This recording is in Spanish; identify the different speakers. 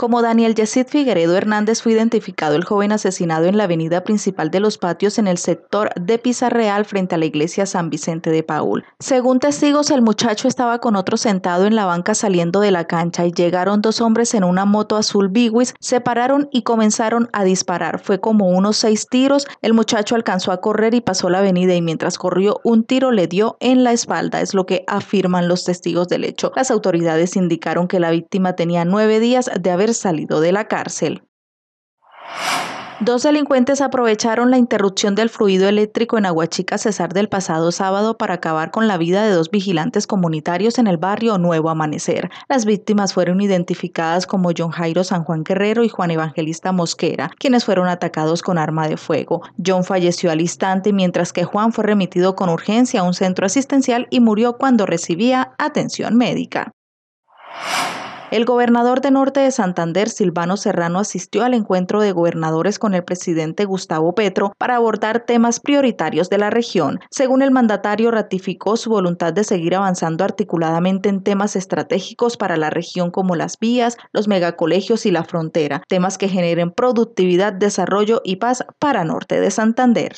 Speaker 1: Como Daniel Yacid Figueredo Hernández fue identificado el joven asesinado en la avenida principal de Los Patios en el sector de Pizarreal frente a la iglesia San Vicente de Paul. Según testigos, el muchacho estaba con otro sentado en la banca saliendo de la cancha y llegaron dos hombres en una moto azul Biguis, se pararon y comenzaron a disparar. Fue como unos seis tiros, el muchacho alcanzó a correr y pasó la avenida y mientras corrió un tiro le dio en la espalda, es lo que afirman los testigos del hecho. Las autoridades indicaron que la víctima tenía nueve días de haber salido de la cárcel. Dos delincuentes aprovecharon la interrupción del fluido eléctrico en Aguachica Cesar del pasado sábado para acabar con la vida de dos vigilantes comunitarios en el barrio Nuevo Amanecer. Las víctimas fueron identificadas como John Jairo San Juan Guerrero y Juan Evangelista Mosquera, quienes fueron atacados con arma de fuego. John falleció al instante mientras que Juan fue remitido con urgencia a un centro asistencial y murió cuando recibía atención médica. El gobernador de Norte de Santander, Silvano Serrano, asistió al encuentro de gobernadores con el presidente Gustavo Petro para abordar temas prioritarios de la región. Según el mandatario, ratificó su voluntad de seguir avanzando articuladamente en temas estratégicos para la región como las vías, los megacolegios y la frontera, temas que generen productividad, desarrollo y paz para Norte de Santander.